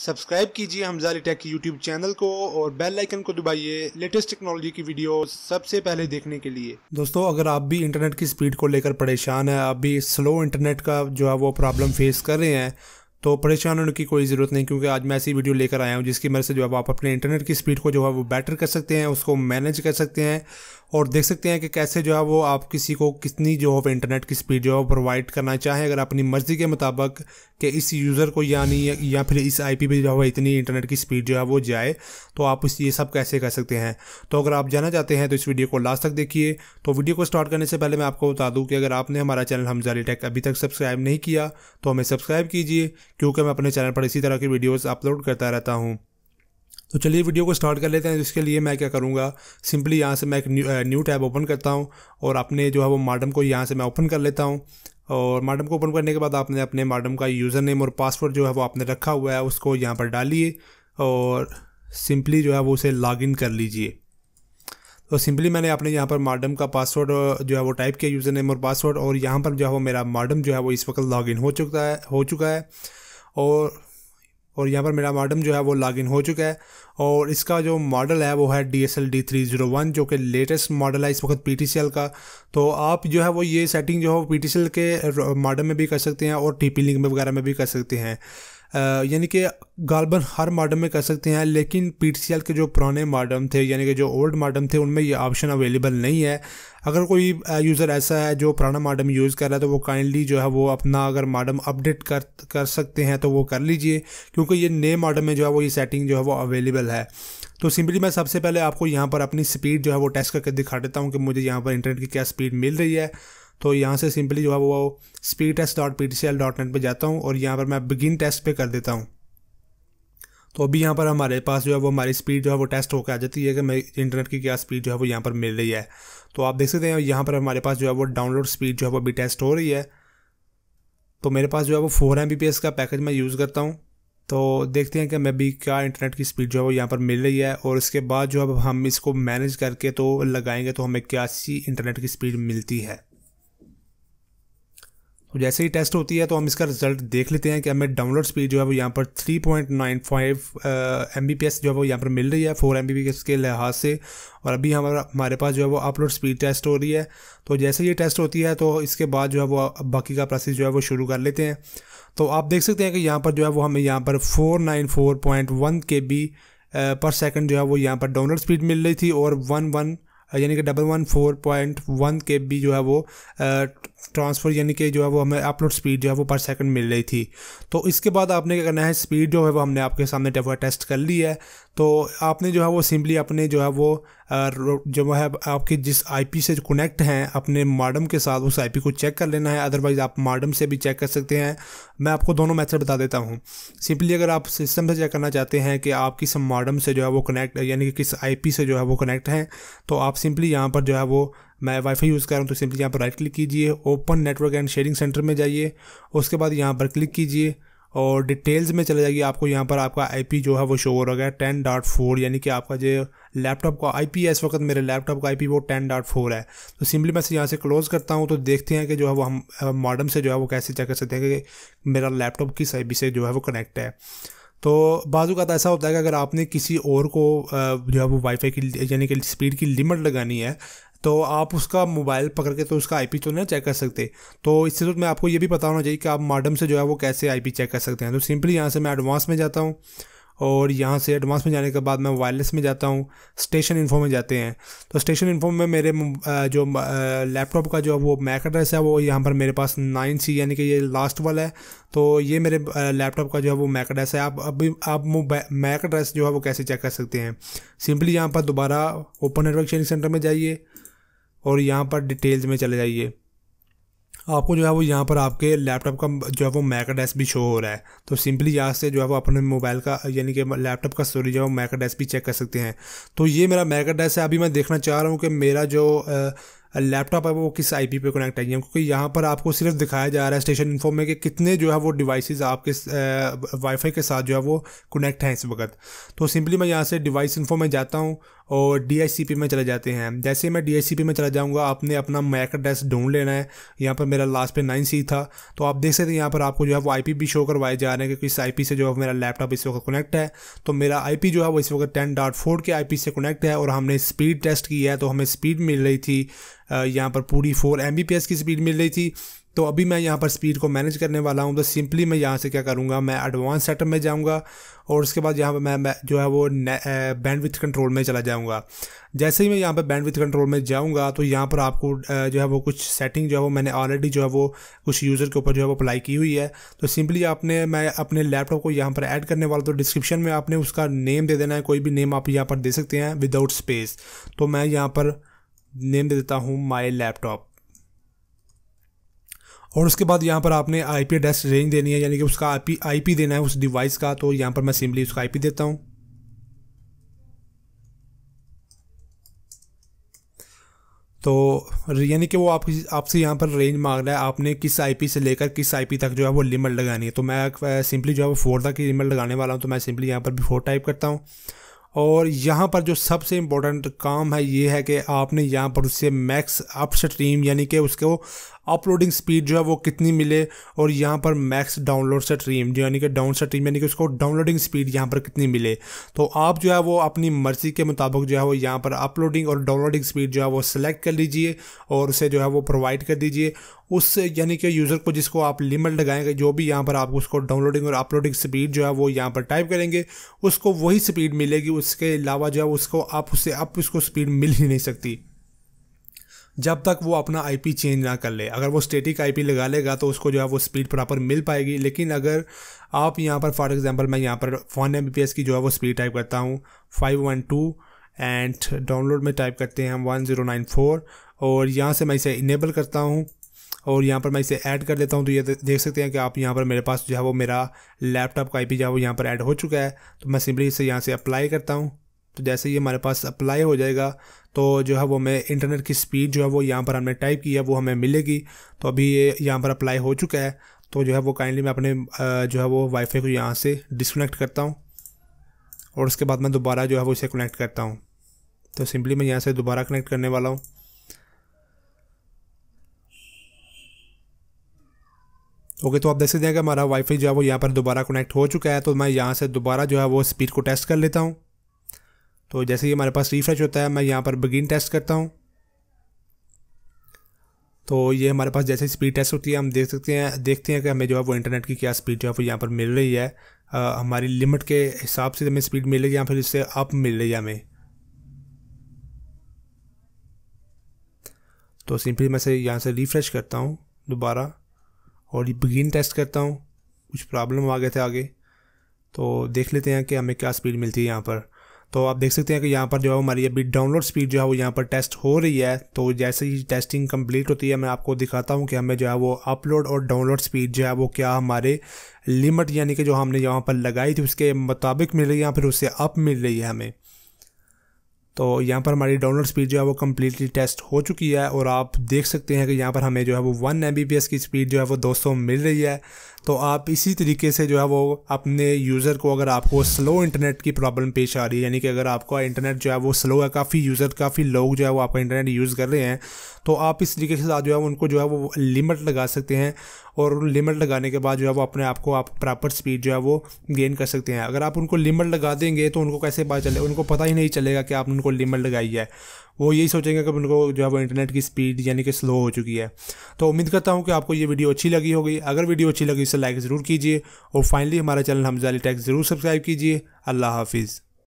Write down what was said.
subscribe कीजिए हमजारी take YouTube channel को और बेल आइकन को दबाइए लेटेस्ट टेक्नोलॉजी की वीडियो सबसे पहले देखने के लिए दोस्तों अगर आप भी इंटरनेट की स्पीड को लेकर परेशान है आप भी स्लो इंटरनेट का जो है वो प्रॉब्लम फेस कर रहे हैं तो परेशान होने की कोई ज़रूरत नहीं क्योंकि आज मैं ऐसी वीडियो लेकर आया हूँ जिसकी मदद से जो है आप अपने इंटरनेट की स्पीड को जो है वो बेटर कर सकते हैं उसको मैनेज कर सकते हैं और देख सकते हैं कि कैसे जो है वो आप किसी को कितनी जो है इंटरनेट की स्पीड जो है प्रोवाइड करना चाहें अगर अपनी मर्ज़ी के मुताबिक कि इस यूज़र को यानी या फिर इस आईपी पे जो है इतनी इंटरनेट की स्पीड जो है वो जाए तो आप इस ये सब कैसे कर सकते हैं तो अगर आप जाना चाहते हैं तो इस वीडियो को लास्ट तक देखिए तो वीडियो को स्टार्ट करने से पहले मैं आपको बता दूँ कि अगर आपने हमारा चैनल हमजारी टेक अभी तक सब्सक्राइब नहीं किया तो हमें सब्सक्राइब कीजिए क्योंकि मैं अपने चैनल पर इसी तरह की वीडियोस अपलोड करता रहता हूँ तो चलिए वीडियो को स्टार्ट कर लेते हैं इसके लिए मैं क्या करूँगा सिंपली यहाँ से मैं एक न्यू, टैब ओपन करता हूँ और अपने जो है वो मॉडम को यहाँ से मैं ओपन कर लेता हूँ और मॉडम को ओपन करने के बाद आपने अपने मॉडम का यूज़र नेम और पासवर्ड जो है वो आपने रखा हुआ है उसको यहाँ पर डालिए और सिंपली जो है वो उसे लॉगिन कर लीजिए तो सिंपली मैंने अपने यहाँ पर मॉडम का पासवर्ड जो है वो टाइप किया यूज़र नेम और पासवर्ड और यहाँ पर जो है वो मेरा मॉडम जो है वो इस वक्त लॉगिन हो चुका है हो चुका है और और यहाँ पर मेरा मॉडम जो है वो लॉगिन हो चुका है और इसका जो मॉडल है वो है D S L D three zero one जो कि लेटेस्ट मॉडल है इस वक्त पी टी सी एल का तो आप जो है वो ये सेटिंग जो है वो पी टी सी एल के मॉडल में भी कर सकते हैं और टी पी लिंक में वगैरह में भी कर सकते हैं यानी कि गालबन हर मॉडल में कर सकते हैं लेकिन पी के जो पुराने मॉडल थे यानी कि जो ओल्ड मॉडल थे उनमें ये ऑप्शन अवेलेबल नहीं है अगर कोई यूज़र ऐसा है जो पुराना मॉडम यूज़ कर रहा है तो वो काइंडली जो है वो अपना अगर मॉडम अपडेट कर कर सकते हैं तो वो कर लीजिए क्योंकि ये नए मॉडम में जो है वो ये सेटिंग जो है वो अवेलेबल है तो सिंपली मैं सबसे पहले आपको यहाँ पर अपनी स्पीड जो है वो टेस्ट करके दिखा देता हूँ कि मुझे यहाँ पर इंटरनेट की क्या स्पीड मिल रही है तो यहाँ से सिंपली जो है वो speed test dot P T C L dot net पर जाता हूँ और यहाँ पर मैं बिगिन टेस्ट पे कर देता हूँ तो अभी यहाँ पर हमारे पास जो है वो हमारी स्पीड जो है वो टेस्ट होकर आ जाती है कि मैं इंटरनेट की क्या स्पीड जो है वो यहाँ पर मिल रही है तो आप देख सकते हैं यहाँ पर हमारे पास जो है वो डाउनलोड स्पीड जो है वो अभी टेस्ट हो रही है तो मेरे पास जो है वो फोर एम का पैकेज मैं यूज़ करता हूँ तो देखते हैं कि मैं भी क्या इंटरनेट की स्पीड जो है वो यहाँ पर मिल रही है और इसके बाद जो अब हम इसको मैनेज करके तो लगाएंगे तो हमें क्या सी इंटरनेट की स्पीड मिलती है तो जैसे ही टेस्ट होती है तो हम इसका रिजल्ट देख लेते हैं कि हमें डाउनलोड स्पीड जो है वो यहाँ पर 3.95 point nine five M B P S जो है वो यहाँ पर मिल रही है फोर एम बी पी के लिहाज से और अभी हमारा हमारे पास जो है वो अपलोड स्पीड टेस्ट हो रही है तो जैसे ये टेस्ट होती है तो इसके बाद जो है वो बाकी का प्रोसेस जो है वो शुरू कर लेते हैं तो आप देख सकते हैं कि यहाँ पर जो है वो हमें यहाँ पर four nine four point one K B पर सेकेंड जो है वो यहाँ पर डाउनलोड स्पीड मिल रही थी और वन वन यानी कि double one four point one K B जो है वो ट्रांसफ़र यानी कि जो है वो हमें अपलोड स्पीड जो है वो पर सेकंड मिल रही थी तो इसके बाद आपने क्या करना है स्पीड जो है वो हमने आपके सामने टेस्ट कर ली है तो आपने जो है वो सिंपली अपने जो है वो जो है आपके जिस आईपी से कनेक्ट हैं अपने मॉडम के साथ उस आईपी को चेक कर लेना है अदरवाइज़ आप मॉडम से भी चेक कर सकते हैं मैं आपको दोनों मेथड बता देता हूँ सिंपली अगर आप सिस्टम से चेक करना चाहते हैं कि आप किस मॉडम से जो है वो कनेक्ट यानी कि किस आईपी से जो है वो कनेक्ट हैं तो आप सिंपली यहाँ पर जो है वो मैं वाईफाई यूज़ कर रहा हूँ तो सिंपली यहाँ पर राइट क्लिक कीजिए open network and sharing center में जाइए उसके बाद यहाँ पर क्लिक कीजिए और डिटेल्स में चले जाएगी आपको यहाँ पर आपका आईपी जो है वो शो हो रहा है टेन डॉट फोर यानी कि आपका जो लैपटॉप का आईपी है इस वक्त मेरे लैपटॉप का आईपी वो टेन डॉट फोर है तो सिंपली मैं यहाँ से क्लोज़ करता हूँ तो देखते हैं कि जो है वो हम मॉडर्म से जो है वो कैसे चेक कर सकते हैं कि मेरा लैपटॉप किस आई से जो है वो कनेक्ट है तो बाजू का ऐसा होता है कि अगर आपने किसी और को जो है वो वाईफाई की यानी कि स्पीड की लिमिट लगानी है तो आप उसका मोबाइल पकड़ के तो उसका आईपी तो नहीं चेक कर सकते तो इससे तो मैं आपको ये भी पता होना चाहिए कि आप मॉडम से जो है वो कैसे आईपी चेक कर सकते हैं तो सिंपली यहाँ से मैं एडवांस में जाता हूँ और यहाँ से एडवांस में जाने के बाद मैं वायरलेस में जाता हूँ स्टेशन इन्फो में जाते हैं तो स्टेशन इन्फो में मेरे जो लैपटॉप का जो है वो मैक एड्रेस है वो यहाँ पर मेरे पास नाइन सी यानी कि ये लास्ट वाला है तो ये मेरे लैपटॉप का जो है वो मैक एड्रेस है आप अभी आप मैक एड्रेस जो है वो कैसे चेक कर सकते हैं सिंपली यहाँ पर दोबारा ओपन नेटवर्क शेयरिंग सेंटर में जाइए और यहाँ पर डिटेल्स में चले जाइए आपको जो है वो यहाँ पर आपके लैपटॉप का जो है वो मैक एड्रेस भी शो हो रहा है तो सिंपली यहाँ से जो है वो अपने मोबाइल का यानी कि लैपटॉप का स्टोरेज है वो मैक एड्रेस भी चेक कर सकते हैं तो ये मेरा मैक एड्रेस है अभी मैं देखना चाह रहा हूँ कि मेरा जो आ, लैपटॉप है वो किस आईपी पे कनेक्ट आई है क्योंकि यहाँ पर आपको सिर्फ दिखाया जा रहा है स्टेशन इन्फो में कि कितने जो है वो डिवाइस आपके वाईफाई के साथ जो है वो कनेक्ट हैं इस वक्त तो सिंपली मैं यहाँ से डिवाइस इन्फो में जाता हूँ और डी में चले जाते हैं जैसे मैं डी में चला जाऊँगा आपने अपना मैक एड्रेस ढूंढ लेना है यहाँ पर मेरा लास्ट पे नाइन सी था तो आप देख सकते हैं यहाँ पर आपको जो है वो आई भी शो करवाए जा रहे हैं कि इस आई से जो है मेरा लैपटॉप इस वक्त कनेक्ट है तो मेरा आई जो है वो इस वक्त टेन डॉट फोर के आई से कनेक्ट है और हमने स्पीड टेस्ट किया है तो हमें स्पीड मिल रही थी यहाँ पर पूरी फोर एम की स्पीड मिल रही थी तो अभी मैं यहाँ पर स्पीड को मैनेज करने वाला हूँ तो सिंपली मैं यहाँ से क्या करूँगा मैं एडवांस सेटअप में जाऊँगा और उसके बाद यहाँ पर मैं, जो है वो बैंड विथ कंट्रोल में चला जाऊँगा जैसे ही मैं यहाँ पर बैंड विथ कंट्रोल में जाऊँगा तो यहाँ पर आपको जो है वो कुछ सेटिंग जो है वो मैंने ऑलरेडी जो है वो कुछ यूज़र के ऊपर जो है वो अप्लाई की हुई है तो सिंपली आपने मैं अपने लैपटॉप को यहाँ पर ऐड करने वाला तो डिस्क्रिप्शन में आपने उसका नेम दे देना है कोई भी नेम आप यहाँ पर दे सकते हैं विदाउट स्पेस तो मैं यहाँ पर नेम दे देता हूँ माई लैपटॉप और उसके बाद यहाँ पर आपने आई पी एड्रेस रेंज देनी है यानी कि उसका आई पी आई पी देना है उस डिवाइस का तो यहाँ पर मैं सिंपली उसका आई पी देता हूँ तो यानी कि वो आप आपसे यहाँ पर रेंज मांग रहा है आपने किस आईपी से लेकर किस आईपी तक जो है वो लिमिट लगानी है तो मैं सिंपली जो है वो फोर तक की लिमिट लगाने वाला हूँ तो मैं सिंपली यहाँ पर भी फोर टाइप करता हूँ और यहाँ पर जो सबसे इम्पोर्टेंट काम है ये है कि आपने यहाँ पर उससे मैक्स अपस्ट्रीम यानी कि उसको अपलोडिंग स्पीड जो है वो कितनी मिले और यहाँ पर मैक्स डाउनलोड स्ट्रीम यानी कि डाउन स्ट्रीम यानी कि उसको डाउनलोडिंग स्पीड यहाँ पर कितनी मिले तो आप जो है वो अपनी मर्जी के मुताबिक जो है वो यहाँ पर अपलोडिंग और डाउनलोडिंग स्पीड जो है वो सिलेक्ट कर लीजिए और उसे जो है वो प्रोवाइड कर दीजिए उस यानी कि यूज़र को जिसको आप लिमिट लगाएंगे जो भी यहाँ पर आप उसको डाउनलोडिंग और अपलोडिंग स्पीड जो है वो यहाँ पर टाइप करेंगे उसको वही स्पीड मिलेगी उसके अलावा जो है उसको आप उससे आप उसको स्पीड मिल ही नहीं सकती जब तक वो अपना पी चेंज ना कर ले अगर वो स्टेटिक पी लगा लेगा तो उसको जो है वो स्पीड प्रॉपर मिल पाएगी लेकिन अगर आप यहाँ पर फॉर एग्जांपल मैं यहाँ पर फोन एम की जो है वो स्पीड टाइप करता हूँ five one two and download में टाइप करते हैं हम वन ज़ीरो नाइन फोर और यहाँ से मैं इसे इनेबल करता हूँ और यहाँ पर मैं इसे ऐड कर देता हूँ तो ये देख सकते हैं कि आप यहाँ पर मेरे पास जो है वो मेरा लैपटॉप का पी जो है वो यहाँ पर ऐड हो चुका है तो मैं सिंपली इसे यहाँ से अप्लाई करता हूँ तो जैसे ही हमारे पास अप्लाई हो जाएगा तो जो है वो मैं इंटरनेट की स्पीड जो है वो यहाँ पर हमने टाइप की है वो हमें मिलेगी तो अभी ये यहाँ पर अप्लाई हो चुका है तो जो है वो काइंडली मैं अपने जो है वो वाईफाई को यहाँ से डिसकनेक्ट करता हूँ और उसके बाद मैं दोबारा जो है वो इसे कनेक्ट करता हूँ तो सिंपली मैं यहाँ से दोबारा कनेक्ट करने वाला हूँ ओके तो आप देख सकते हैं कि हमारा वाईफाई जो है वो यहाँ पर दोबारा कनेक्ट हो चुका है तो मैं यहाँ से दोबारा जो है वो स्पीड को टेस्ट कर लेता हूँ तो जैसे ही हमारे पास रिफ्रेश होता है मैं यहाँ पर बिगिन टेस्ट करता हूँ तो ये हमारे पास जैसे स्पीड टेस्ट होती है हम देख सकते हैं देखते हैं कि हमें जो है वो इंटरनेट की क्या स्पीड जो है वो यहाँ पर मिल रही है आ, हमारी लिमिट के हिसाब से हमें स्पीड मिल रही है या फिर इससे अप मिल रही है हमें तो सिंपली मैं से यहाँ से रिफ़्रेश करता हूँ दोबारा और बिगिन टेस्ट करता हूँ कुछ प्रॉब्लम आ गए थे आगे तो देख लेते हैं कि हमें क्या स्पीड मिलती है यहाँ पर तो आप देख सकते हैं कि यहाँ पर जो है हमारी अभी डाउनलोड स्पीड जो है वो यहाँ पर टेस्ट हो रही है तो जैसे ही टेस्टिंग कंप्लीट होती है मैं आपको दिखाता हूँ कि हमें जो है वो अपलोड और डाउनलोड स्पीड जो है वो क्या हमारे लिमिट यानी कि जो हमने यहाँ पर लगाई थी उसके मुताबिक मिल रही है या फिर उससे अप मिल रही है हमें तो यहाँ पर हमारी डाउनलोड स्पीड जो है वो कम्प्लीटली टेस्ट हो चुकी है और आप देख सकते हैं कि यहाँ पर हमें जो है वो वन एम की स्पीड जो है वो सौ मिल रही है तो आप इसी तरीके से जो है वो अपने यूज़र को अगर आपको स्लो इंटरनेट की प्रॉब्लम पेश आ रही है यानी कि अगर आपका इंटरनेट जो है वो स्लो है काफ़ी यूज़र काफ़ी लोग जो है वो आपका इंटरनेट यूज़ कर रहे हैं तो आप इस तरीके से जो है उनको जो है वो लिमिट लगा सकते हैं और उन लिमिट लगाने के बाद जो है वो अपने आप को आप प्रॉपर स्पीड जो है वो गेन कर सकते हैं अगर आप उनको लिमिट लगा देंगे तो उनको कैसे पता चले उनको पता ही नहीं चलेगा कि आपने उनको लिमिट लगाई है वो यही सोचेंगे कि उनको जो है वो इंटरनेट की स्पीड यानी कि स्लो हो चुकी है तो उम्मीद करता हूँ कि आपको ये वीडियो अच्छी लगी होगी अगर वीडियो अच्छी लगी इसे लाइक ज़रूर कीजिए और फाइनली हमारा चैनल हमजाली टैक्स ज़रूर सब्सक्राइब कीजिए अल्लाह हाफिज़